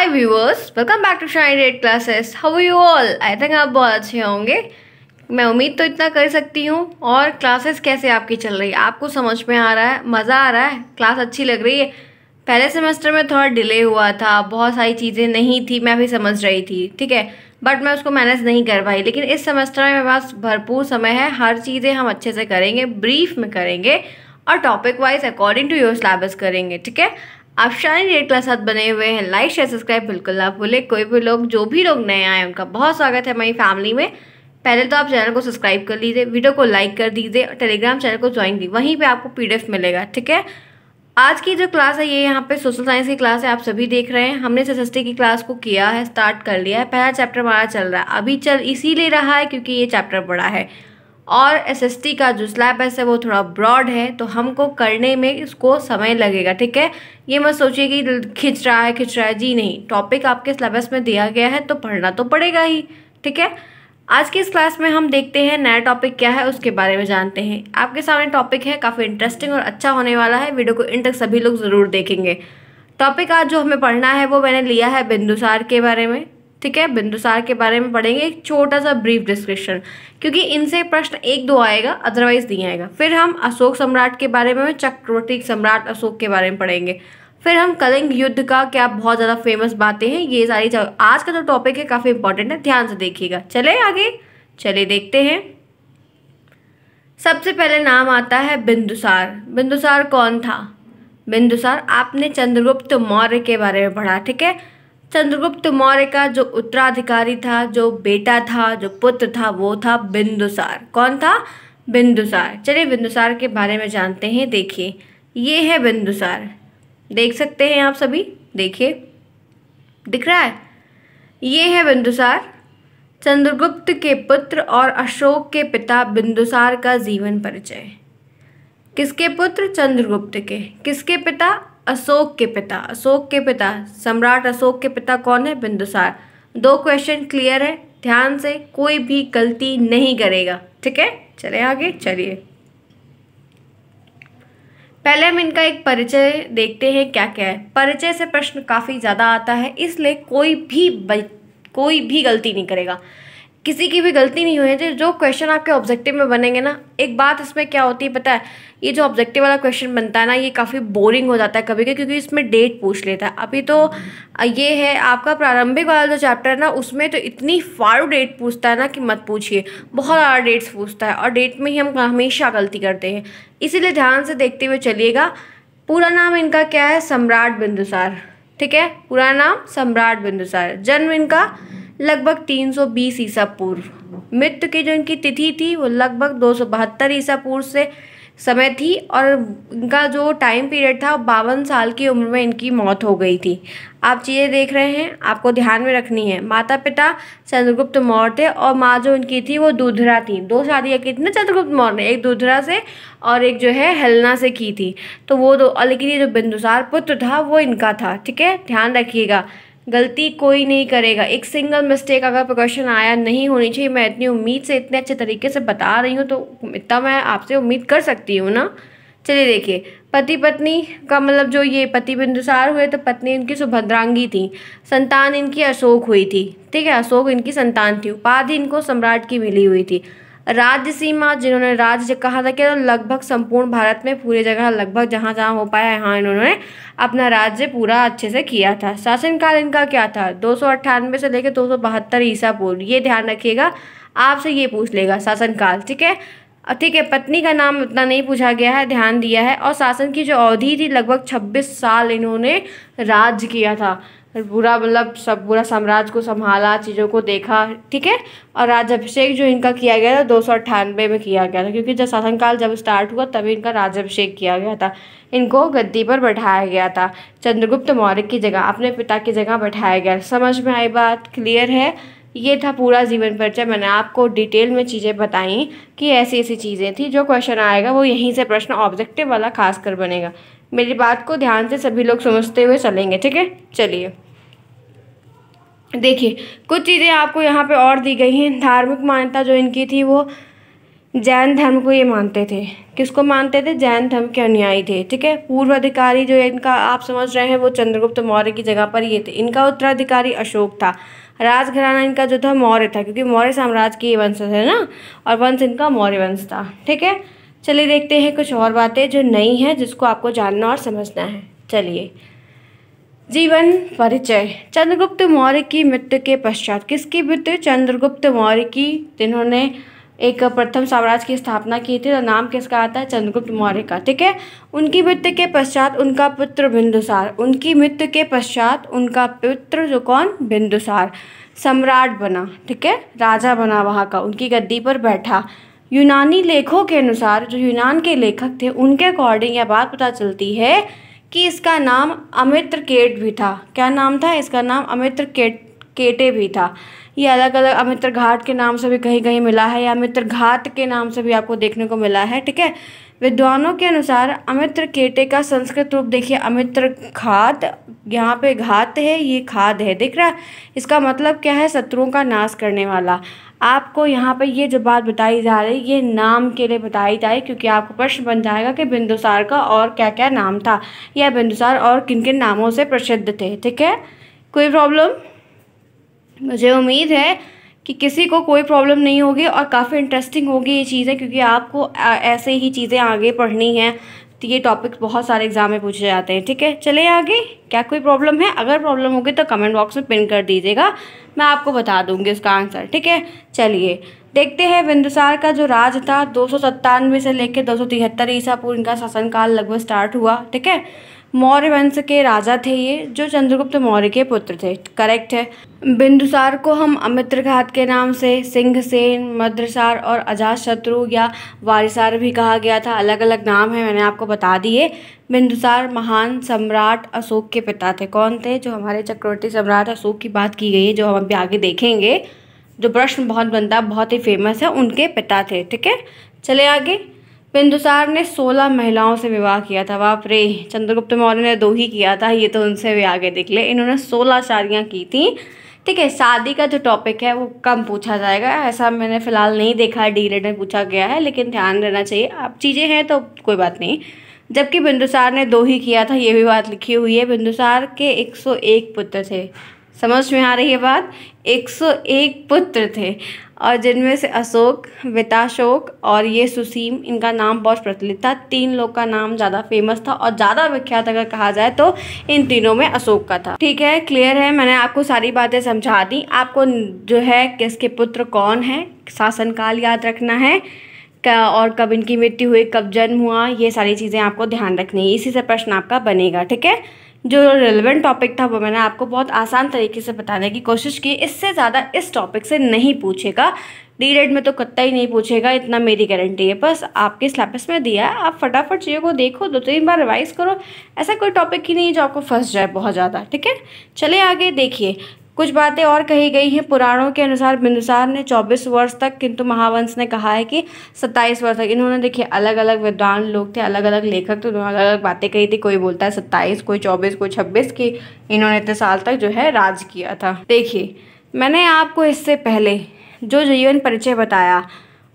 hi viewers welcome back to Shine Red classes how you all I think आप बहुत अच्छे होंगे मैं उम्मीद तो इतना कर सकती हूँ और क्लासेस कैसे आपकी चल रही है आपको समझ में आ रहा है मज़ा आ रहा है क्लास अच्छी लग रही है पहले सेमेस्टर में थोड़ा डिले हुआ था बहुत सारी चीज़ें नहीं थी मैं भी समझ रही थी ठीक है बट मैं उसको मैनेज नहीं कर पाई लेकिन इस सेमेस्टर में मेरे पास भरपूर समय है हर चीज़ें हम अच्छे से करेंगे ब्रीफ में करेंगे और topic wise according to your syllabus करेंगे ठीक है आप शाइन रेड के साथ बने हुए हैं लाइक शेयर सब्सक्राइब बिल्कुल ना भूले कोई भी लोग जो भी लोग नए आए उनका बहुत स्वागत है हमारी फैमिली में पहले तो आप चैनल को सब्सक्राइब कर लीजिए वीडियो को लाइक कर दीजिए और टेलीग्राम चैनल को ज्वाइन दी वहीं पे आपको पीडीएफ मिलेगा ठीक है आज की जो क्लास है ये यहाँ पे सोशल साइंस की क्लास है आप सभी देख रहे हैं हमने एस की क्लास को किया है स्टार्ट कर लिया है पहला चैप्टर हमारा चल रहा है अभी चल इसीलिए रहा है क्योंकि ये चैप्टर बड़ा है और एसएसटी का जो स्लैब है वो थोड़ा ब्रॉड है तो हमको करने में इसको समय लगेगा ठीक है ये मत सोचिए कि खिंच रहा है खिंच रहा है जी नहीं टॉपिक आपके सिलेबस में दिया गया है तो पढ़ना तो पड़ेगा ही ठीक है आज की इस क्लास में हम देखते हैं नया टॉपिक क्या है उसके बारे में जानते हैं आपके सामने टॉपिक है काफ़ी इंटरेस्टिंग और अच्छा होने वाला है वीडियो को इन तक सभी लोग ज़रूर देखेंगे टॉपिक आज जो हमें पढ़ना है वो मैंने लिया है बिंदुसार के बारे में ठीक है बिंदुसार के बारे में पढ़ेंगे एक छोटा सा ब्रीफ डिस्क्रिप्शन क्योंकि इनसे प्रश्न एक दो आएगा अदरवाइज नहीं आएगा फिर हम अशोक सम्राट के बारे में चक्रवर्ती सम्राट अशोक के बारे में पढ़ेंगे फिर हम कलिंग युद्ध का क्या बहुत ज़्यादा फेमस बातें हैं ये सारी आज का जो तो टॉपिक है काफ़ी इंपॉर्टेंट है ध्यान से देखिएगा चले आगे चले देखते हैं सबसे पहले नाम आता है बिंदुसार बिंदुसार कौन था बिंदुसार आपने चंद्रगुप्त मौर्य के बारे में पढ़ा ठीक है चंद्रगुप्त मौर्य का जो उत्तराधिकारी था जो बेटा था जो पुत्र था वो था बिंदुसार कौन था बिंदुसार चलिए बिंदुसार के बारे में जानते हैं देखिए ये है बिंदुसार देख सकते हैं आप सभी देखिए दिख रहा है ये है बिंदुसार चंद्रगुप्त के पुत्र और अशोक के पिता बिंदुसार का जीवन परिचय किसके पुत्र चंद्रगुप्त के किसके पिता अशोक के पिता अशोक के पिता सम्राट अशोक के पिता कौन है बिंदुसार दो क्वेश्चन क्लियर है ध्यान से कोई भी गलती नहीं करेगा ठीक है चले आगे चलिए पहले हम इनका एक परिचय देखते हैं क्या क्या है परिचय से प्रश्न काफ़ी ज़्यादा आता है इसलिए कोई भी कोई भी गलती नहीं करेगा किसी की भी गलती नहीं हुई है जो क्वेश्चन आपके ऑब्जेक्टिव में बनेंगे ना एक बात इसमें क्या होती है पता है ये जो ऑब्जेक्टिव वाला क्वेश्चन बनता है ना ये काफ़ी बोरिंग हो जाता है कभी कभी क्योंकि इसमें डेट पूछ लेता है अभी तो ये है आपका प्रारंभिक वाला जो चैप्टर है ना उसमें तो इतनी फाड़ू डेट पूछता है ना कि मत पूछिए बहुत ज़्यादा डेट्स पूछता है और डेट में ही हम हमेशा गलती करते हैं इसीलिए ध्यान से देखते हुए चलिएगा पूरा नाम इनका क्या है सम्राट बिंदुसार ठीक है पूरा नाम सम्राट बिंदुसार जन्म इनका लगभग 320 ईसा पूर्व मृत्यु की जो इनकी तिथि थी वो लगभग दो सौ बहत्तर ईसा पूर्व से समय थी और इनका जो टाइम पीरियड था बावन साल की उम्र में इनकी मौत हो गई थी आप चीज़ें देख रहे हैं आपको ध्यान में रखनी है माता पिता चंद्रगुप्त मौर्य थे और माँ जो इनकी थी वो दूधरा थी दो शादियाँ की थी ना चंद्रगुप्त मौर्य ने एक दूधरा से और एक जो है हेलना से की थी तो वो दो लेकिन ये जो बिंदुसार पुत्र था वो इनका था ठीक है ध्यान रखिएगा गलती कोई नहीं करेगा एक सिंगल मिस्टेक अगर प्रिकॉशन आया नहीं होनी चाहिए मैं इतनी उम्मीद से इतने अच्छे तरीके से बता रही हूँ तो इतना मैं आपसे उम्मीद कर सकती हूँ ना चलिए देखिए पति पत्नी का मतलब जो ये पति बिंदुसार हुए तो पत्नी इनकी सुभद्रांगी थी संतान इनकी अशोक हुई थी ठीक है अशोक इनकी संतान थी उपाधि इनको सम्राट की मिली हुई थी राज्य सीमा जिन्होंने राज्य कहा था कि लगभग संपूर्ण भारत में पूरी जगह लगभग जहाँ जहाँ हो पाया यहाँ इन्होंने अपना राज्य पूरा अच्छे से किया था शासनकाल इनका क्या था दो से लेकर दो ईसा पूर्व ये ध्यान रखिएगा आपसे ये पूछ लेगा शासनकाल ठीक है ठीक है पत्नी का नाम उतना नहीं पूछा गया है ध्यान दिया है और शासन की जो अवधि थी लगभग 26 साल इन्होंने राज किया था पूरा मतलब सब पूरा साम्राज्य को संभाला चीज़ों को देखा ठीक है और राजाभिषेक जो इनका किया गया था दो सौ अट्ठानबे में किया गया था क्योंकि जब शासनकाल जब स्टार्ट हुआ तभी इनका राजाभिषेक किया गया था इनको गद्दी पर बैठाया गया था चंद्रगुप्त मौर्य की जगह अपने पिता की जगह बैठाया गया समझ में आई बात क्लियर है ये था पूरा जीवन परिचय मैंने आपको डिटेल में चीज़ें बताई कि ऐसी ऐसी चीज़ें थी जो क्वेश्चन आएगा वो यहीं से प्रश्न ऑब्जेक्टिव वाला खास कर बनेगा मेरी बात को ध्यान से सभी लोग समझते हुए चलेंगे ठीक है चलिए देखिए कुछ चीज़ें आपको यहाँ पे और दी गई हैं धार्मिक मान्यता जो इनकी थी वो जैन धर्म को ये मानते थे किसको मानते थे जैन धर्म के अनुयायी थे ठीक है पूर्व अधिकारी जो इनका आप समझ रहे हैं वो चंद्रगुप्त मौर्य की जगह पर ये थे इनका उत्तराधिकारी अशोक था राजघराना इनका जो था मौर्य था क्योंकि मौर्य साम्राज्य की वंश है ना और वंश इनका मौर्य वंश था ठीक है चलिए देखते हैं कुछ और बातें जो नई हैं जिसको आपको जानना और समझना है चलिए जीवन परिचय चंद्रगुप्त मौर्य की मृत्यु के पश्चात किसकी मृत्यु चंद्रगुप्त मौर्य की जिन्होंने एक प्रथम साम्राज्य की स्थापना की थी तो नाम किसका आता है चंद्रगुप्त मौर्य का ठीक है उनकी मृत्यु के पश्चात उनका पुत्र बिंदुसार उनकी मृत्यु के पश्चात उनका पुत्र जो कौन बिंदुसार सम्राट बना ठीक है राजा बना वहाँ का उनकी गद्दी पर बैठा यूनानी लेखों के अनुसार जो यूनान के लेखक थे उनके अकॉर्डिंग यह बात पता चलती है कि इसका नाम अमित्र केट भी था क्या नाम था इसका नाम अमित्र केट केटे भी था ये अलग अलग अमित्र घाट के नाम से भी कहीं कहीं मिला है या अमित्र घाट के नाम से भी आपको देखने को मिला है ठीक है विद्वानों के अनुसार अमित्र केटे का संस्कृत रूप देखिए अमित्र खात यहाँ पे घात है ये खाद है दिख रहा है इसका मतलब क्या है शत्रुओं का नाश करने वाला आपको यहाँ पे ये जो बात बताई जा रही है ये नाम के लिए बताई जाए क्योंकि आपको प्रश्न बन जाएगा कि बिंदुसार का और क्या क्या नाम था या बिंदुसार और किन किन नामों से प्रसिद्ध थे ठीक है कोई प्रॉब्लम मुझे उम्मीद है कि किसी को कोई प्रॉब्लम नहीं होगी और काफ़ी इंटरेस्टिंग होगी ये चीज़ें क्योंकि आपको ऐसे ही चीज़ें आगे पढ़नी हैं तो ये टॉपिक बहुत सारे एग्जाम में पूछे जाते हैं ठीक है चले आगे क्या कोई प्रॉब्लम है अगर प्रॉब्लम होगी तो कमेंट बॉक्स में पिन कर दीजिएगा मैं आपको बता दूंगी उसका आंसर ठीक है चलिए देखते हैं बिंदुसार का जो राज था दो से लेकर दो सौ तिहत्तर ईसा पूर्व इनका शासनकाल लगभग स्टार्ट हुआ ठीक है मौर्य वंश के राजा थे ये जो चंद्रगुप्त मौर्य के पुत्र थे करेक्ट है बिंदुसार को हम अमित्रघात के नाम से सिंहसेन मद्रसार और अजातशत्रु या वारिसार भी कहा गया था अलग अलग नाम है मैंने आपको बता दिए बिंदुसार महान सम्राट अशोक के पिता थे कौन थे जो हमारे चक्रवर्ती सम्राट अशोक की बात की गई है जो हम अभी आगे देखेंगे जो प्रश्न बहुत बनता बहुत ही फेमस है उनके पिता थे ठीक है चले आगे बिंदुसार ने सोलह महिलाओं से विवाह किया था बाप रे चंद्रगुप्त मौर्य ने दो ही किया था ये तो उनसे भी आगे देख ले इन्होंने सोलह शादियाँ की थी ठीक है शादी का जो टॉपिक है वो कम पूछा जाएगा ऐसा मैंने फ़िलहाल नहीं देखा डी रेड में पूछा गया है लेकिन ध्यान रहना चाहिए आप चीज़ें हैं तो कोई बात नहीं जबकि बिंदुसार ने दो ही किया था ये भी बात लिखी हुई है बिंदुसार के 101 पुत्र थे समझ में आ रही है बात 101 पुत्र थे और जिनमें से अशोक विताशोक और ये सुसीम इनका नाम बहुत प्रचलित था तीन लोग का नाम ज़्यादा फेमस था और ज़्यादा विख्यात अगर कहा जाए तो इन तीनों में अशोक का था ठीक है क्लियर है मैंने आपको सारी बातें समझा दी आपको जो है किसके पुत्र कौन है शासनकाल याद रखना है का और कब इनकी मृत्यु हुई कब जन्म हुआ ये सारी चीज़ें आपको ध्यान रखनी है इसी से प्रश्न आपका बनेगा ठीक है जो रेलिवेंट टॉपिक था वो मैंने आपको बहुत आसान तरीके से बताने की कोशिश की इससे ज़्यादा इस टॉपिक से नहीं पूछेगा डी रेड में तो कत्ता ही नहीं पूछेगा इतना मेरी गारंटी है बस आपके सिलेबस में दिया है आप फटाफट चीज़ों को देखो दो तीन बार रिवाइज़ करो ऐसा कोई टॉपिक ही नहीं है जो आपको फंस जाए बहुत ज़्यादा ठीक है चले आगे देखिए कुछ बातें और कही गई हैं पुराणों के अनुसार बिंदुसार ने 24 वर्ष तक किंतु महावंश ने कहा है कि 27 वर्ष तक इन्होंने देखिए अलग अलग विद्वान लोग थे अलग अलग लेखक थे उन्होंने अलग अलग बातें कही थी कोई बोलता है 27 कोई 24 कोई 26 की इन्होंने इतने साल तक जो है राज किया था देखिए मैंने आपको इससे पहले जो जीवन परिचय बताया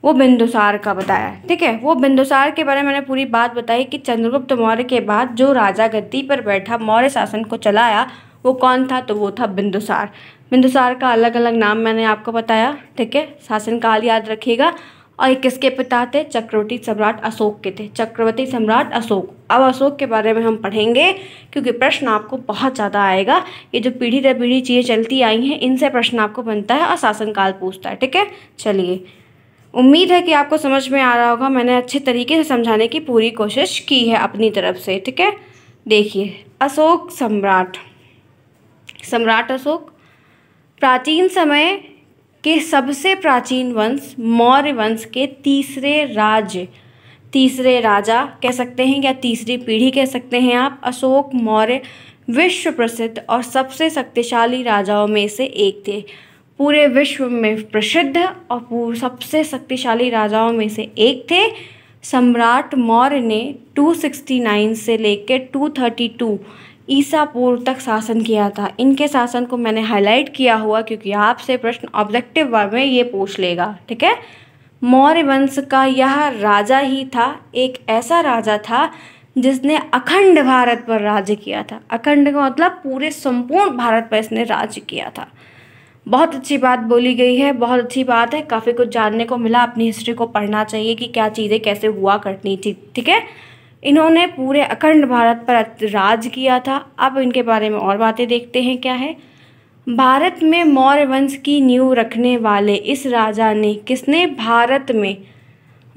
वो बिंदुसार का बताया ठीक है वो बिंदुसार के बारे में मैंने पूरी बात बताई कि चंद्रगुप्त मौर्य के बाद जो राजा गद्दी पर बैठा मौर्य शासन को चलाया वो कौन था तो वो था बिंदुसार बिंदुसार का अलग अलग नाम मैंने आपको बताया ठीक है शासनकाल याद रखिएगा और ये किसके पिता थे चक्रवर्ती सम्राट अशोक के थे चक्रवर्ती सम्राट अशोक अब अशोक के बारे में हम पढ़ेंगे क्योंकि प्रश्न आपको बहुत ज़्यादा आएगा ये जो पीढ़ी दर पीढ़ी चीज़ें चलती आई हैं इनसे प्रश्न आपको बनता है और शासनकाल पूछता है ठीक है चलिए उम्मीद है कि आपको समझ में आ रहा होगा मैंने अच्छे तरीके से समझाने की पूरी कोशिश की है अपनी तरफ से ठीक है देखिए अशोक सम्राट सम्राट अशोक प्राचीन समय के सबसे प्राचीन वंश मौर्य वंश के तीसरे राज्य तीसरे राजा कह सकते हैं या तीसरी पीढ़ी कह सकते हैं आप अशोक मौर्य विश्व प्रसिद्ध और सबसे शक्तिशाली राजाओं में से एक थे पूरे विश्व में प्रसिद्ध और सबसे शक्तिशाली राजाओं में से एक थे सम्राट मौर्य ने 269 से लेकर 232 ईसा पूर्व तक शासन किया था इनके शासन को मैंने हाईलाइट किया हुआ क्योंकि आपसे प्रश्न ऑब्जेक्टिव वर्ग में ये पूछ लेगा ठीक है मौर्य वंश का यह राजा ही था एक ऐसा राजा था जिसने अखंड भारत पर राज्य किया था अखंड का मतलब पूरे संपूर्ण भारत पर इसने राज्य किया था बहुत अच्छी बात बोली गई है बहुत अच्छी बात है काफ़ी कुछ जानने को मिला अपनी हिस्ट्री को पढ़ना चाहिए कि क्या चीज़ें कैसे हुआ करनी थी ठीक है इन्होंने पूरे अखंड भारत पर राज किया था अब इनके बारे में और बातें देखते हैं क्या है भारत में मौर्य वंश की नींव रखने वाले इस राजा ने किसने भारत में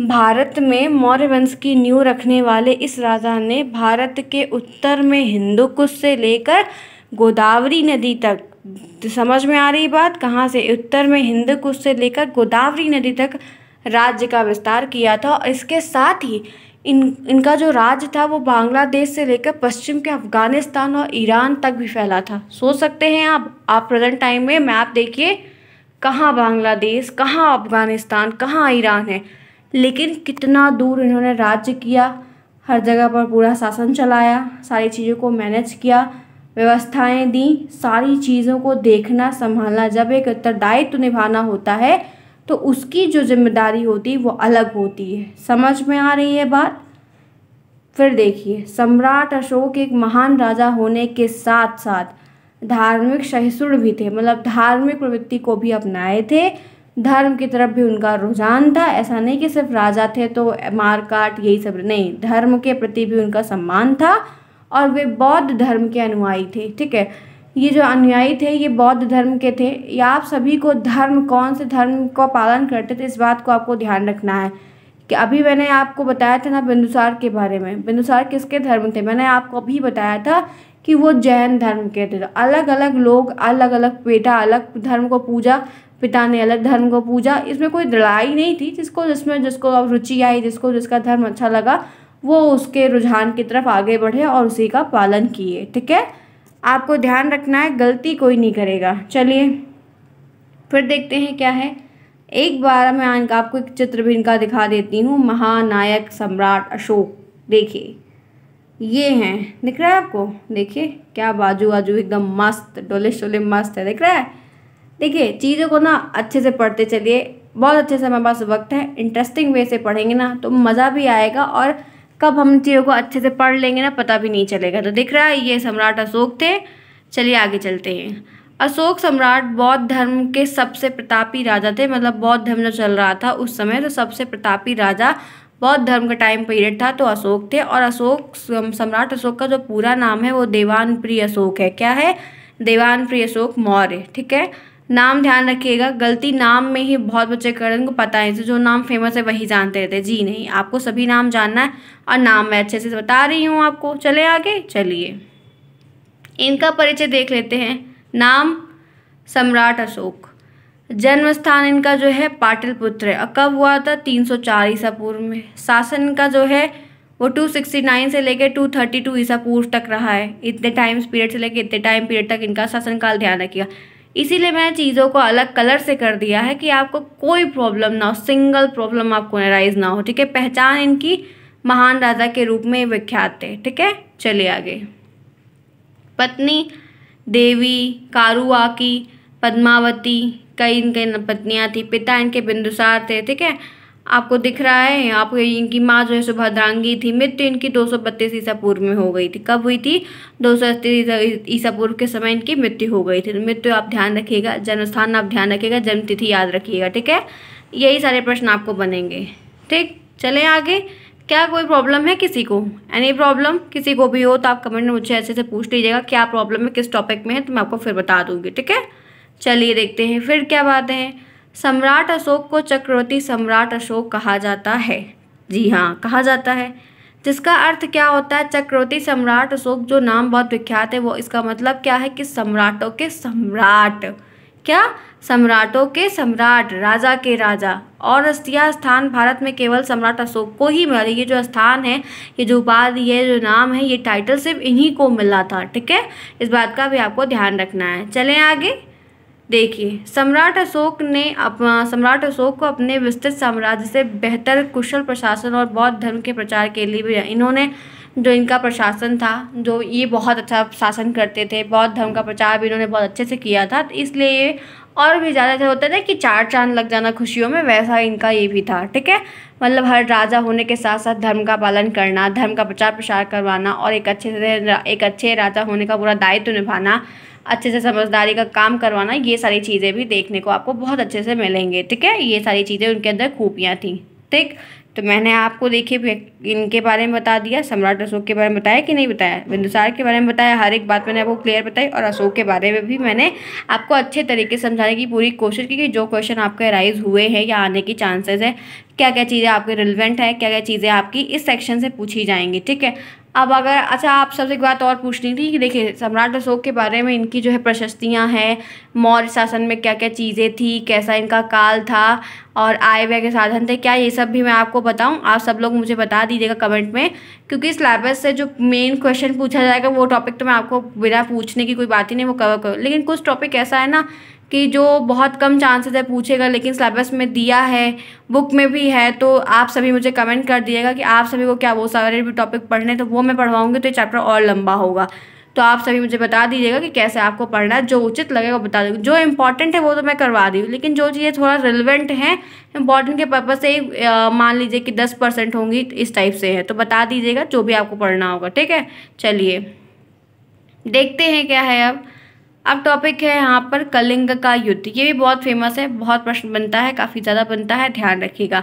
भारत में मौर्य वंश की नींव रखने वाले इस राजा ने भारत के उत्तर में हिंदू कुश से लेकर गोदावरी नदी तक समझ में आ रही बात कहाँ से उत्तर में हिंदू कुश से लेकर गोदावरी नदी तक राज्य का विस्तार किया था और इसके साथ ही इन इनका जो राज था वो बांग्लादेश से लेकर पश्चिम के अफ़गानिस्तान और ईरान तक भी फैला था सोच सकते हैं आप आप प्रेजेंट टाइम में मैप देखिए कहाँ बांग्लादेश कहाँ अफ़गानिस्तान कहाँ ईरान है लेकिन कितना दूर इन्होंने राज्य किया हर जगह पर पूरा शासन चलाया सारी चीज़ों को मैनेज किया व्यवस्थाएं दी सारी चीज़ों को देखना संभालना जब एक उत्तरदायित्व निभाना होता है तो उसकी जो जिम्मेदारी होती है वो अलग होती है समझ में आ रही है बात फिर देखिए सम्राट अशोक एक महान राजा होने के साथ साथ धार्मिक सहिष्णु भी थे मतलब धार्मिक प्रवृत्ति को भी अपनाए थे धर्म की तरफ भी उनका रुझान था ऐसा नहीं कि सिर्फ राजा थे तो मार काट यही सब नहीं धर्म के प्रति भी उनका सम्मान था और वे बौद्ध धर्म के अनुयायी थे ठीक है ये जो अनुयायी थे ये बौद्ध धर्म के थे या आप सभी को धर्म कौन से धर्म का पालन करते थे इस बात को आपको ध्यान रखना है कि अभी मैंने आपको बताया था ना बिंदुसार के बारे में बिंदुसार किसके धर्म थे मैंने आपको अभी बताया था कि वो जैन धर्म के थे अलग अलग लोग अलग अलग बेटा अलग धर्म को पूजा पिता ने अलग धर्म को पूजा इसमें कोई लड़ाई नहीं थी जिसको जिसमें जिसको अब रुचि आई जिसको जिसका धर्म अच्छा लगा वो उसके रुझान की तरफ आगे बढ़े और उसी का पालन किए ठीक है आपको ध्यान रखना है गलती कोई नहीं करेगा चलिए फिर देखते हैं क्या है एक बार मैं आपको एक चित्र भी इनका दिखा देती हूँ महानायक सम्राट अशोक देखिए ये हैं दिख रहा है आपको देखिए क्या बाजू बाजू एकदम मस्त डोले शोले मस्त है दिख रहा है देखिए चीज़ों को ना अच्छे से पढ़ते चलिए बहुत अच्छे से हमारे पास वक्त है इंटरेस्टिंग वे से पढ़ेंगे ना तो मज़ा भी आएगा और कब हम चीज़ों को अच्छे से पढ़ लेंगे ना पता भी नहीं चलेगा तो दिख रहा है ये सम्राट अशोक थे चलिए आगे चलते हैं अशोक सम्राट बौद्ध धर्म के सबसे प्रतापी राजा थे मतलब बौद्ध धर्म जो चल रहा था उस समय तो सबसे प्रतापी राजा बौद्ध धर्म का टाइम पीरियड था तो अशोक थे और अशोक सम्राट अशोक का जो पूरा नाम है वो देवान प्रिय अशोक है क्या है देवान प्रिय अशोक मौर्य ठीक है नाम ध्यान रखिएगा गलती नाम में ही बहुत बच्चे कर उनको पता है जो नाम फेमस है वही जानते रहते जी नहीं आपको सभी नाम जानना है और नाम मैं अच्छे से बता रही हूँ आपको चले आगे चलिए इनका परिचय देख लेते हैं नाम सम्राट अशोक जन्म स्थान इनका जो है पाटलिपुत्र है और कब हुआ था चार ईसा पूर्व में शासन इनका जो है वो 269 से लेकर 232 ईसा पूर्व तक रहा है इतने टाइम पीरियड से लेकर इतने टाइम पीरियड तक इनका शासनकाल ध्यान रखिएगा इसीलिए मैंने चीज़ों को अलग कलर से कर दिया है कि आपको कोई प्रॉब्लम ना हो सिंगल प्रॉब्लम आपको एनालाइज ना हो ठीक है पहचान इनकी महान राजा के रूप में विख्यात थे ठीक है चले आगे पत्नी देवी कारुआ की पद्मावती कई इनके पत्नियाँ थी पिता इनके बिंदुसार थे ठीक है आपको दिख रहा है आप इनकी माँ जो है सुभद्रांगी थी मृत्यु इनकी दो सौ बत्तीस ईसा पूर्व में हो गई थी कब हुई थी दो सौ अस्तीस ईसा पूर्व के समय इनकी मृत्यु हो गई थी मृत्यु आप ध्यान रखिएगा जन्म स्थान आप ध्यान रखिएगा जन्म तिथि याद रखिएगा ठीक है यही सारे प्रश्न आपको बनेंगे ठीक चले आगे क्या कोई प्रॉब्लम है किसी को एनी प्रॉब्लम किसी को भी हो तो आप कमेंट में मुझे ऐसे से पूछ लीजिएगा क्या प्रॉब्लम है किस टॉपिक में है तो मैं आपको फिर बता दूंगी ठीक है चलिए देखते हैं फिर क्या बातें हैं सम्राट अशोक को चक्रवर्ती सम्राट अशोक कहा जाता है जी हाँ कहा जाता है जिसका अर्थ क्या होता है चक्रवर्ती सम्राट अशोक जो नाम बहुत विख्यात है वो इसका मतलब क्या है कि सम्राटों के सम्राट क्या सम्राटों के सम्राट राजा के राजा और अस्थिया स्थान भारत में केवल सम्राट अशोक को ही मिला ये जो स्थान है ये जो उपाधि है जो नाम है ये टाइटल सिर्फ इन्हीं को मिला था ठीक है इस बात का भी आपको ध्यान रखना है चलें आगे देखिए सम्राट अशोक ने सम्राट अशोक को अपने विस्तृत साम्राज्य से बेहतर कुशल प्रशासन और बौद्ध धर्म के प्रचार के लिए भी इन्होंने जो इनका प्रशासन था जो ये बहुत अच्छा शासन करते थे बौद्ध धर्म का प्रचार भी इन्होंने बहुत अच्छे से किया था तो इसलिए ये और भी ज़्यादा होता था कि चार चांद लग जाना खुशियों में वैसा इनका ये भी था ठीक है मतलब हर राजा होने के साथ साथ धर्म का पालन करना धर्म का प्रचार प्रसार करवाना और एक अच्छे से एक अच्छे राजा होने का पूरा दायित्व निभाना अच्छे से समझदारी का काम करवाना ये सारी चीज़ें भी देखने को आपको बहुत अच्छे से मिलेंगे ठीक है ये सारी चीज़ें उनके अंदर खूबियाँ थी ठीक तो मैंने आपको देखिए इनके बारे में बता दिया सम्राट अशोक के बारे में बताया कि नहीं बताया बिंदुसार के बारे में बताया हर एक बात मैंने आपको क्लियर बताई और अशोक के बारे में भी मैंने आपको अच्छे तरीके से समझाने की पूरी कोशिश की कि जो क्वेश्चन आपके राइज हुए हैं या आने की चांसेज है क्या क्या चीज़ें आपके रिलेवेंट है क्या क्या चीज़ें आपकी इस सेक्शन से पूछी जाएंगी ठीक है अब अगर अच्छा आप सबसे एक बात और पूछनी थी कि देखिए सम्राट अशोक के बारे में इनकी जो है प्रशस्तियाँ हैं मौर्य शासन में क्या क्या चीज़ें थी कैसा इनका काल था और आय व्यय के साधन थे क्या ये सब भी मैं आपको बताऊं आप सब लोग मुझे बता दीजिएगा कमेंट में क्योंकि सिलेबस से जो मेन क्वेश्चन पूछा जाएगा वो टॉपिक तो मैं आपको बिना पूछने की कोई बात ही नहीं वो कवर करूँ लेकिन कुछ टॉपिक ऐसा है ना कि जो बहुत कम चांसेस है पूछेगा लेकिन सिलेबस में दिया है बुक में भी है तो आप सभी मुझे कमेंट कर दिएगा कि आप सभी को क्या वो सारे भी टॉपिक पढ़ने तो वो मैं पढ़वाऊँगी तो ये चैप्टर और लंबा होगा तो आप सभी मुझे बता दीजिएगा कि कैसे आपको पढ़ना है जो उचित लगेगा बता दूँगी जो इंपॉर्टेंट है वो तो मैं करवा दी लेकिन जो चीज़ें थोड़ा रिलेवेंट हैं इंपॉर्टेंट के पर्पज़ से ही मान लीजिए कि दस परसेंट होंगी इस टाइप से है तो बता दीजिएगा जो भी आपको पढ़ना होगा ठीक है चलिए देखते हैं क्या है अब अब टॉपिक है यहाँ पर कलिंग का युद्ध ये भी बहुत फेमस है बहुत प्रश्न बनता है काफ़ी ज़्यादा बनता है ध्यान रखिएगा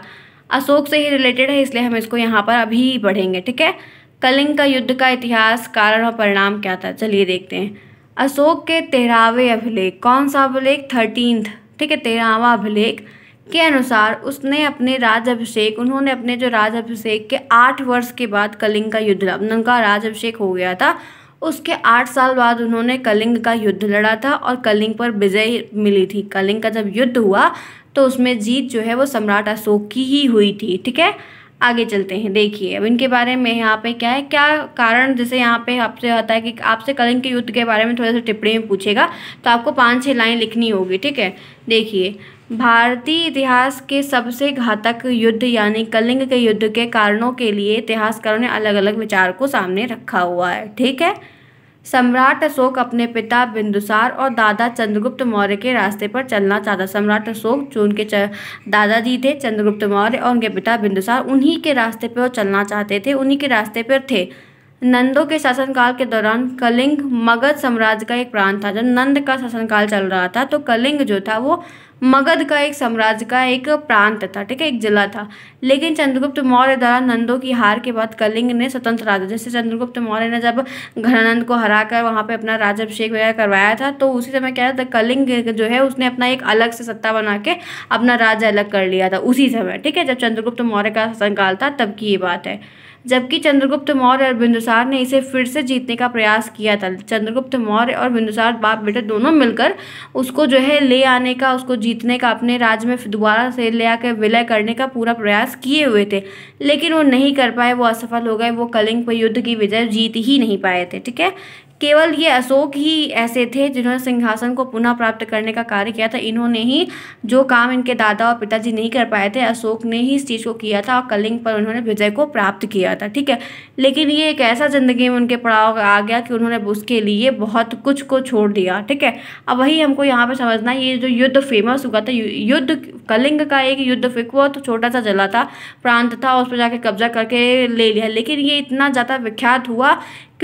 अशोक से ही रिलेटेड है इसलिए हम इसको यहाँ पर अभी ही पढ़ेंगे ठीक है कलिंग का युद्ध का इतिहास कारण और परिणाम क्या था चलिए देखते हैं अशोक के तेरहवे अभिलेख कौन सा अभिलेख थर्टींथ ठीक है तेरहवा अभिलेख के अनुसार उसने अपने राजाभिषेक उन्होंने अपने जो राजाभिषेक के आठ वर्ष के बाद कलिंग का युद्ध उनका राजाभिषेक हो गया था उसके आठ साल बाद उन्होंने कलिंग का युद्ध लड़ा था और कलिंग पर विजय मिली थी कलिंग का जब युद्ध हुआ तो उसमें जीत जो है वो सम्राट अशोक की ही हुई थी ठीक है आगे चलते हैं देखिए अब इनके बारे में यहाँ पे क्या है क्या कारण जैसे यहाँ पे आपसे होता है कि आपसे कलिंग के युद्ध के बारे में थोड़ा सा टिप्पणी में पूछेगा तो आपको पाँच छः लाइन लिखनी होगी ठीक है देखिए भारतीय इतिहास के सबसे घातक युद्ध यानी कलिंग के युद्ध के कारणों के लिए इतिहासकारों ने अलग अलग विचार को सामने रखा हुआ है ठीक है सम्राट अशोक अपने पिता बिंदुसार और दादा चंद्रगुप्त मौर्य के रास्ते पर चलना चाहता सम्राट अशोक जो उनके दादाजी थे चंद्रगुप्त मौर्य और उनके पिता बिंदुसार उन्हीं के रास्ते पर चलना चाहते थे उन्हीं के रास्ते पर थे नंदों के शासनकाल के दौरान कलिंग मगध साम्राज्य का एक प्रांत था जब नंद का शासनकाल चल रहा था तो कलिंग जो था वो मगध का एक साम्राज्य का एक प्रांत था ठीक है एक जिला था लेकिन चंद्रगुप्त मौर्य द्वारा नंदों की हार के बाद कलिंग ने स्वतंत्र राजा जैसे चंद्रगुप्त मौर्य ने जब घनानंद को हरा कर वहाँ पर अपना राजाभिषेक वगैरह करवाया था तो उसी समय क्या था कलिंग जो है उसने अपना एक अलग से सत्ता बना के अपना राज्य अलग कर लिया था उसी समय ठीक है जब चंद्रगुप्त मौर्य का शासनकाल था तब की ये बात है जबकि चंद्रगुप्त मौर्य और बिंदुसार ने इसे फिर से जीतने का प्रयास किया था चंद्रगुप्त मौर्य और बिंदुसार बाप बेटे दोनों मिलकर उसको जो है ले आने का उसको जीतने का अपने राज्य में दोबारा से ले आकर विलय करने का पूरा प्रयास किए हुए थे लेकिन वो नहीं कर पाए वो असफल हो गए वो कलिंग पर युद्ध की विजय जीत ही नहीं पाए थे ठीक है केवल ये अशोक ही ऐसे थे जिन्होंने सिंहासन को पुनः प्राप्त करने का कार्य किया था इन्होंने ही जो काम इनके दादा और पिताजी नहीं कर पाए थे अशोक ने ही इस चीज़ को किया था और कलिंग पर उन्होंने विजय को प्राप्त किया था ठीक है लेकिन ये एक ऐसा ज़िंदगी में उनके पड़ाव आ गया कि उन्होंने उसके लिए बहुत कुछ को छोड़ दिया ठीक है अब वही हमको यहाँ पर समझना ये जो युद्ध फेमस हुआ था युद्ध कलिंग का एक युद्ध फिक हुआ तो छोटा सा जला था प्रांत था उस पर जाके कब्जा करके ले लिया लेकिन ये इतना ज़्यादा विख्यात हुआ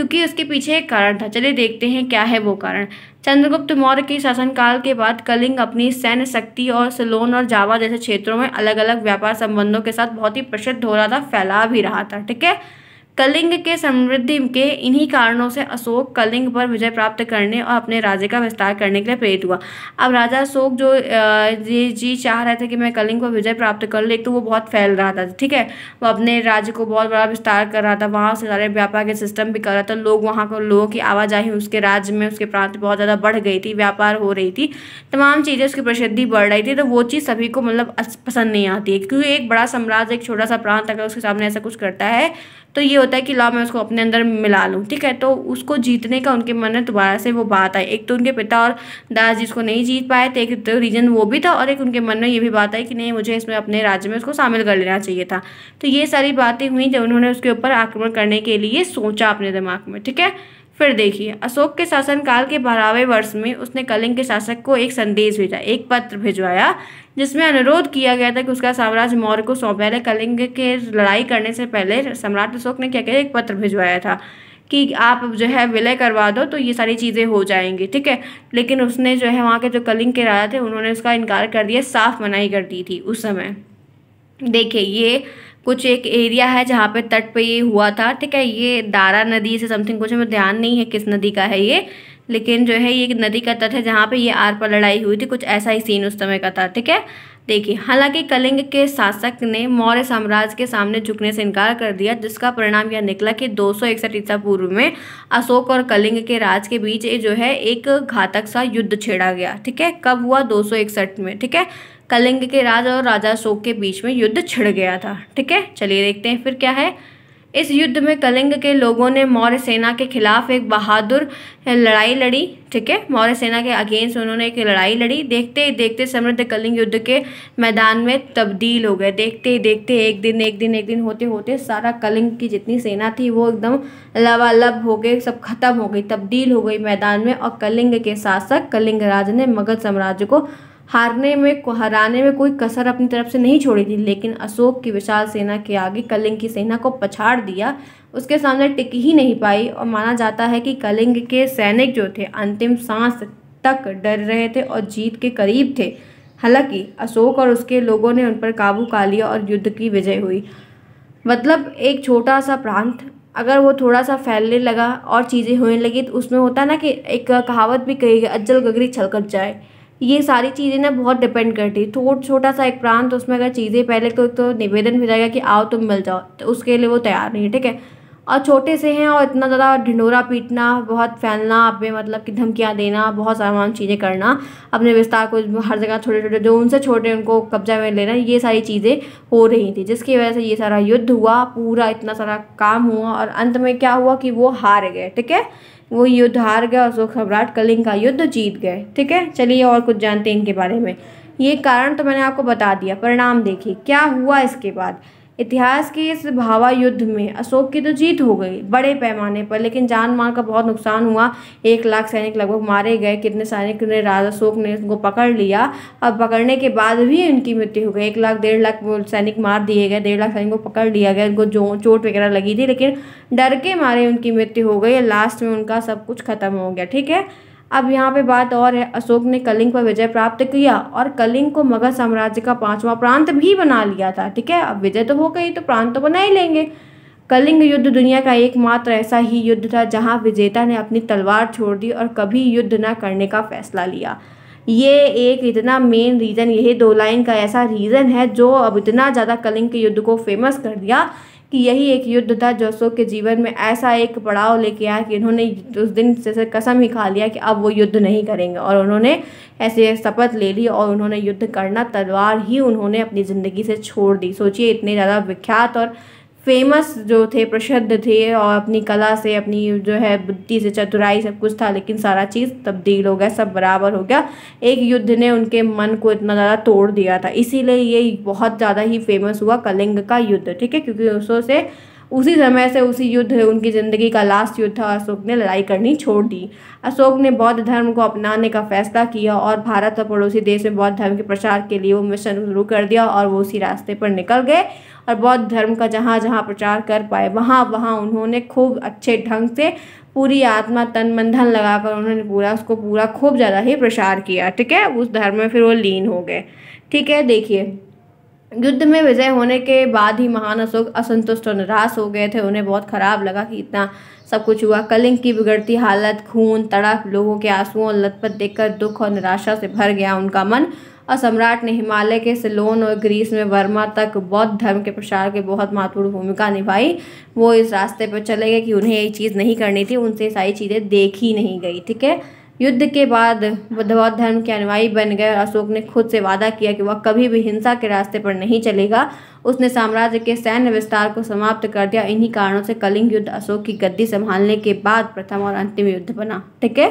क्योंकि उसके पीछे एक कारण था चलिए देखते हैं क्या है वो कारण चंद्रगुप्त मौर्य के शासनकाल के बाद कलिंग अपनी सैन्य शक्ति और सलोन और जावा जैसे क्षेत्रों में अलग अलग व्यापार संबंधों के साथ बहुत ही प्रसिद्ध हो रहा था फैला भी रहा था ठीक है कलिंग के समृद्धि के इन्हीं कारणों से अशोक कलिंग पर विजय प्राप्त करने और अपने राज्य का विस्तार करने के लिए प्रेरित हुआ अब राजा अशोक जो ये जी चाह रहे थे कि मैं कलिंग पर विजय प्राप्त कर ले तो वो बहुत फैल रहा था ठीक है वो अपने राज्य को बहुत बड़ा विस्तार कर रहा था वहाँ से सारे व्यापार के सिस्टम भी कर रहा था लोग वहाँ को लोगों की आवाजाही उसके राज्य में उसके प्रांत बहुत ज़्यादा बढ़ गई थी व्यापार हो रही थी तमाम चीज़ें उसकी प्रसिद्धि बढ़ रही थी तो वो चीज़ सभी को मतलब पसंद नहीं आती है क्योंकि एक बड़ा साम्राज्य एक छोटा सा प्रांत अगर उसके सामने ऐसा कुछ करता है तो ये होता है कि लॉ मैं उसको अपने अंदर मिला लूँ ठीक है तो उसको जीतने का उनके मन में दोबारा से वो बात आई एक तो उनके पिता और दास जी उसको नहीं जीत पाए थे एक तो रीज़न वो भी था और एक उनके मन में ये भी बात आई कि नहीं मुझे इसमें अपने राज्य में उसको शामिल कर लेना चाहिए था तो ये सारी बातें हुई जब उन्होंने उसके ऊपर आक्रमण करने के लिए सोचा अपने दिमाग में ठीक है फिर देखिए अशोक के शासनकाल के बारहवें वर्ष में उसने कलिंग के शासक को एक संदेश भेजा एक पत्र भिजवाया जिसमें अनुरोध किया गया था कि उसका साम्राज्य मौर्य को सौंपे रहे कलिंग के लड़ाई करने से पहले सम्राट अशोक ने क्या किया एक पत्र भिजवाया था कि आप जो है विलय करवा दो तो ये सारी चीज़ें हो जाएंगी ठीक है लेकिन उसने जो है वहाँ के जो कलिंग के राजा थे उन्होंने उसका इनकार कर दिया साफ मनाही कर दी थी उस समय देखिए ये कुछ एक एरिया है जहाँ पे तट पे ये हुआ था ठीक है ये दारा नदी से समथिंग कुछ हमें ध्यान नहीं है किस नदी का है ये लेकिन जो है ये नदी का तट है जहाँ पे ये आर पर लड़ाई हुई थी कुछ ऐसा ही सीन उस समय का था ठीक है देखिए हालांकि कलिंग के शासक ने मौर्य साम्राज्य के सामने झुकने से इनकार कर दिया जिसका परिणाम यह निकला कि दो सौ इकसठ ईसा पूर्व में अशोक और कलिंग के राज के बीच जो है एक घातक सा युद्ध छेड़ा गया ठीक है कब हुआ दो सौ इकसठ में ठीक है कलिंग के राज और राजा अशोक के बीच में युद्ध छिड़ गया था ठीक है चलिए देखते हैं फिर क्या है इस युद्ध में कलिंग के लोगों ने मौर्य सेना के खिलाफ एक बहादुर लड़ाई लड़ी ठीक है मौर्य सेना के अगेंस्ट उन्होंने एक लड़ाई लड़ी देखते ही देखते समृद्ध कलिंग युद्ध के मैदान में तब्दील हो गए देखते ही देखते एक दिन एक दिन एक दिन होते होते सारा कलिंग की जितनी सेना थी वो एकदम लबालब हो गए सब खत्म हो गई तब्दील हो गई मैदान में और कलिंग के शासक कलिंग राज ने मगध साम्राज्य को हारने में हराने में कोई कसर अपनी तरफ से नहीं छोड़ी थी लेकिन अशोक की विशाल सेना के आगे कलिंग की सेना को पछाड़ दिया उसके सामने टिक ही नहीं पाई और माना जाता है कि कलिंग के सैनिक जो थे अंतिम सांस तक डर रहे थे और जीत के करीब थे हालांकि अशोक और उसके लोगों ने उन पर काबू पा लिया और युद्ध की विजय हुई मतलब एक छोटा सा प्रांत अगर वो थोड़ा सा फैलने लगा और चीज़ें होने लगी तो उसमें होता ना कि एक कहावत भी कही गई अज्जल गगरी छलकट जाए ये सारी चीज़ें ना बहुत डिपेंड करती है छोट छोटा सा एक प्रांत उसमें अगर चीज़ें पहले तो एक तो निवेदन भेजा कि आओ तुम मिल जाओ तो उसके लिए वो तैयार नहीं है ठीक है और छोटे से हैं और इतना ज़्यादा ढिंडोरा पीटना बहुत फैलना अपने मतलब कि धमकियाँ देना बहुत सारा चीज़ें करना अपने विस्तार को हर जगह छोटे छोटे जो उनसे छोटे उनको कब्जा में लेना ये सारी चीज़ें हो रही थी जिसकी वजह से ये सारा युद्ध हुआ पूरा इतना सारा काम हुआ और अंत में क्या हुआ कि वो हार गए ठीक है वो युद्ध हार गया और अशोक सम्राट कलिंग का युद्ध जीत गए ठीक है चलिए और कुछ जानते हैं इनके बारे में ये कारण तो मैंने आपको बता दिया परिणाम देखिए क्या हुआ इसके बाद इतिहास के इस भावा युद्ध में अशोक की तो जीत हो गई बड़े पैमाने पर लेकिन जान माल का बहुत नुकसान हुआ एक लाख सैनिक लगभग मारे गए कितने सैनिक ने राजा अशोक ने उनको पकड़ लिया और पकड़ने के बाद भी उनकी मृत्यु हो गई एक लाख डेढ़ लाख सैनिक मार दिए गए डेढ़ लाख सैनिक को पकड़ लिया गया उनको जो चोट वगैरह लगी थी लेकिन डर के मारे उनकी मृत्यु हो गई लास्ट में उनका सब कुछ ख़त्म हो गया ठीक है अब यहाँ पे बात और है अशोक ने कलिंग पर विजय प्राप्त किया और कलिंग को मगध साम्राज्य का पांचवा प्रांत भी बना लिया था ठीक है अब विजय तो हो गई तो प्रांत तो बना ही लेंगे कलिंग युद्ध दुनिया का एकमात्र ऐसा ही युद्ध था जहाँ विजेता ने अपनी तलवार छोड़ दी और कभी युद्ध न करने का फैसला लिया ये एक इतना मेन रीज़न यही दो लाइन का ऐसा रीज़न है जो अब इतना ज़्यादा कलिंग के युद्ध को फेमस कर दिया कि यही एक युद्ध था जो अशोक के जीवन में ऐसा एक पड़ाव लेके आया कि इन्होंने उस दिन से कसम ही खा लिया कि अब वो युद्ध नहीं करेंगे और उन्होंने ऐसे शपथ ले ली और उन्होंने युद्ध करना तलवार ही उन्होंने अपनी ज़िंदगी से छोड़ दी सोचिए इतने ज़्यादा विख्यात और फेमस जो थे प्रसिद्ध थे और अपनी कला से अपनी जो है बुद्धि से चतुराई सब कुछ था लेकिन सारा चीज़ तब्दील हो गया सब बराबर हो गया एक युद्ध ने उनके मन को इतना ज़्यादा तोड़ दिया था इसीलिए ये बहुत ज़्यादा ही फेमस हुआ कलिंग का युद्ध ठीक है क्योंकि से उसी समय से उसी युद्ध उनकी ज़िंदगी का लास्ट युद्ध था अशोक ने लड़ाई करनी छोड़ दी अशोक ने बौद्ध धर्म को अपनाने का फैसला किया और भारत और पड़ोसी देश में बौद्ध धर्म के प्रचार के लिए वो मिशन शुरू कर दिया और वो उसी रास्ते पर निकल गए और बौद्ध धर्म का जहाँ जहाँ प्रचार कर पाए वहाँ वहाँ उन्होंने खूब अच्छे ढंग से पूरी आत्मा तन मंधन लगाकर उन्होंने पूरा उसको पूरा खूब ज़्यादा ही प्रसार किया ठीक है उस धर्म में फिर वो लीन हो गए ठीक है देखिए युद्ध में विजय होने के बाद ही महान अशोक असंतुष्ट और निराश हो गए थे उन्हें बहुत खराब लगा कि इतना सब कुछ हुआ कलिंग की बिगड़ती हालत खून तड़प लोगों के आंसुओं और लतपत देखकर दुख और निराशा से भर गया उनका मन और सम्राट ने हिमालय के सिलोन और ग्रीस में वर्मा तक बौद्ध धर्म के प्रसार के बहुत महत्वपूर्ण भूमिका निभाई वो इस रास्ते पर चले गए कि उन्हें ये चीज़ नहीं करनी थी उनसे सारी चीज़ें देखी नहीं गई ठीक है युद्ध के बाद बुद्ध बौद्ध धर्म के अनुयायी बन गए और अशोक ने खुद से वादा किया कि वह कभी भी हिंसा के रास्ते पर नहीं चलेगा उसने साम्राज्य के सैन्य विस्तार को समाप्त कर दिया इन्हीं कारणों से कलिंग युद्ध अशोक की गद्दी संभालने के बाद प्रथम और अंतिम युद्ध बना ठीक है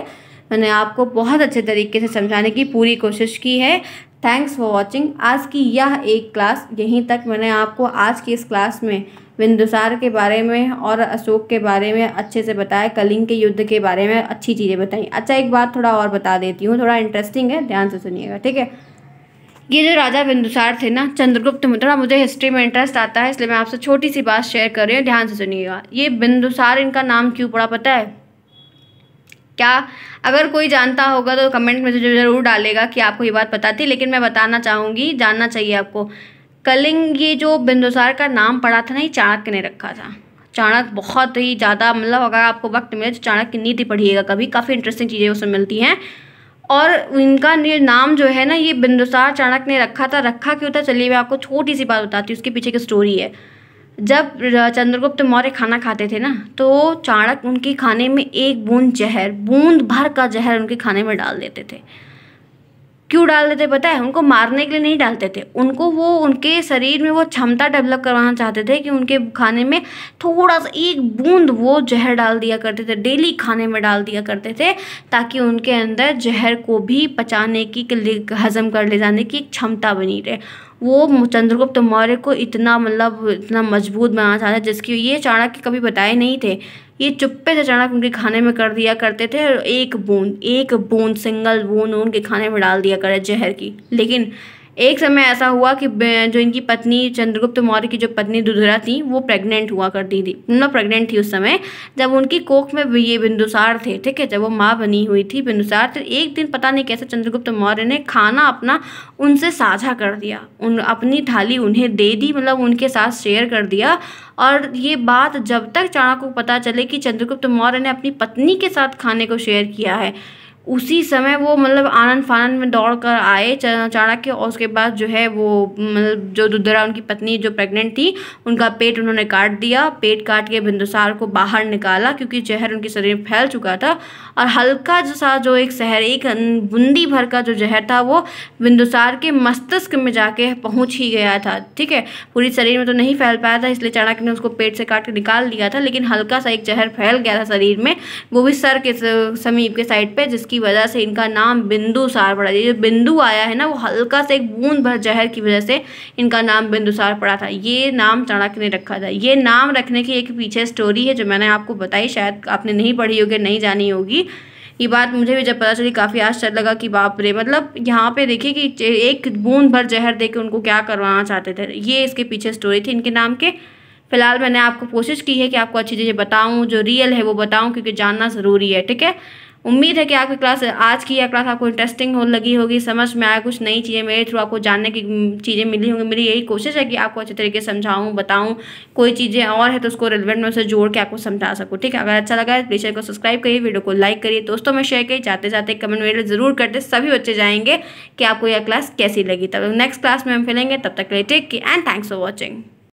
मैंने आपको बहुत अच्छे तरीके से समझाने की पूरी कोशिश की है थैंक्स फॉर वॉचिंग आज की यह एक क्लास यहीं तक मैंने आपको आज की इस क्लास में बिंदुसार के बारे में और अशोक के बारे में अच्छे से बताया कलिंग के युद्ध के बारे में अच्छी चीज़ें बताई अच्छा एक बात थोड़ा और बता देती हूँ थोड़ा इंटरेस्टिंग है ध्यान से सुनिएगा ठीक है ये जो राजा बिंदुसार थे ना चंद्रगुप्त थोड़ा मुझे हिस्ट्री में इंटरेस्ट आता है इसलिए मैं आपसे छोटी सी बात शेयर कर रही हूँ ध्यान से सुनिएगा ये बिंदुसार इनका नाम क्यों पड़ा पता है क्या अगर कोई जानता होगा तो कमेंट में ज़रूर डालेगा कि आपको ये बात पता थी लेकिन मैं बताना चाहूँगी जानना चाहिए आपको कलिंग ये जो बिंदुसार का नाम पड़ा था ना ये चाणक्य ने रखा था चाणक बहुत ही ज़्यादा मतलब अगर आपको वक्त मिले तो चाणक्य की नीति पढ़िएगा कभी काफ़ी इंटरेस्टिंग चीज़ें उसमें मिलती हैं और इनका ये नाम जो है ना ये बिंदुसार चाणक्य ने रखा था रखा क्यों था चलिए मैं आपको छोटी सी बात बताती हूँ उसके पीछे की स्टोरी है जब चंद्रगुप्त मौर्य खाना खाते थे ना तो चाणक्य उनके खाने में एक बूंद जहर बूंद भर का जहर उनके खाने में डाल देते थे क्यों डाल देते पता है उनको मारने के लिए नहीं डालते थे उनको वो उनके शरीर में वो क्षमता डेवलप करवाना चाहते थे कि उनके खाने में थोड़ा सा एक बूंद वो जहर डाल दिया करते थे डेली खाने में डाल दिया करते थे ताकि उनके अंदर जहर को भी पचाने की हजम कर ले जाने की एक क्षमता बनी रहे वो चंद्रगुप्त मौर्य को इतना मतलब इतना मजबूत बनाना चाहते थे जिसकी ये चाणक्य कभी बताए नहीं थे ये चुप्पे से चाणक्य उनके खाने में कर दिया करते थे और एक बूंद एक बूंद सिंगल बूंद उनके खाने में डाल दिया करे जहर की लेकिन एक समय ऐसा हुआ कि जो इनकी पत्नी चंद्रगुप्त मौर्य की जो पत्नी दुधरा थी वो प्रेग्नेंट हुआ करती थी ना मतलब प्रेग्नेंट थी उस समय जब उनकी कोख में ये बिंदुसार थे ठीक है जब वो माँ बनी हुई थी बिंदुसार तो एक दिन पता नहीं कैसे चंद्रगुप्त मौर्य ने खाना अपना उनसे साझा कर दिया उन अपनी थाली उन्हें दे दी मतलब उनके साथ शेयर कर दिया और ये बात जब तक चाणक्य को पता चले कि चंद्रगुप्त मौर्य ने अपनी पत्नी के साथ खाने को शेयर किया है उसी समय वो मतलब आनंद फानंद में दौड़ कर आए चाणक्य और उसके बाद जो है वो मतलब जो दुद्धरा उनकी पत्नी जो प्रेग्नेंट थी उनका पेट उन्होंने काट दिया पेट काट के बिंदुसार को बाहर निकाला क्योंकि जहर उनके शरीर में फैल चुका था और हल्का सा जो एक शहर एक बूंदी भर का जो जहर था वो बिंदुसार के मस्तिष्क में जाके पहुँच ही गया था ठीक है पूरी शरीर में तो नहीं फैल पाया था इसलिए चाणक्य ने उसको पेट से काट के निकाल दिया था लेकिन हल्का सा एक जहर फैल गया था शरीर में वो भी सर के समीप के साइड पर जिसकी वजह से इनका नाम बिंदुसार पड़ा जो बिंदु आया है ना वो हल्का सा एक बूंद भर जहर की वजह से इनका नाम बिंदुसार पड़ा था ये नाम चाणक्य ने रखा था ये नाम रखने की एक पीछे स्टोरी है जो मैंने आपको बताई शायद आपने नहीं पढ़ी होगी नहीं जानी होगी ये बात मुझे भी जब पता चली काफ़ी आश्चर्य लगा कि बाप रे मतलब यहाँ पे देखिए कि एक बूंद भर जहर दे के उनको क्या करवाना चाहते थे ये इसके पीछे स्टोरी थी इनके नाम के फिलहाल मैंने आपको कोशिश की है कि आपको अच्छी चीज़ें बताऊँ जो रियल है वो बताऊँ क्योंकि जानना ज़रूरी है ठीक है उम्मीद है कि आपकी क्लास आज की यह क्लास आपको इंटरेस्टिंग हो लगी होगी समझ में आया कुछ नई चीज़ें मेरे थ्रू आपको जानने की चीज़ें मिली होंगी मेरी यही कोशिश है कि आपको अच्छे तरीके से समझाऊँ बताऊँ कोई चीज़ें और है तो उसको रेलिवेंट में उसे जोड़ के आपको समझा सकूँ ठीक है अगर अच्छा लगा है प्लीज को सब्सक्राइब करिए वीडियो को लाइक करिए दोस्तों में शेयर करिए जाते जाते कमेंट मेरे जरूर करते सभी बच्चे जाएंगे कि आपको यह क्लास कैसी लगी तब नेक्स्ट क्लास में हम फिलेंगे तब तक ले take and thanks for watching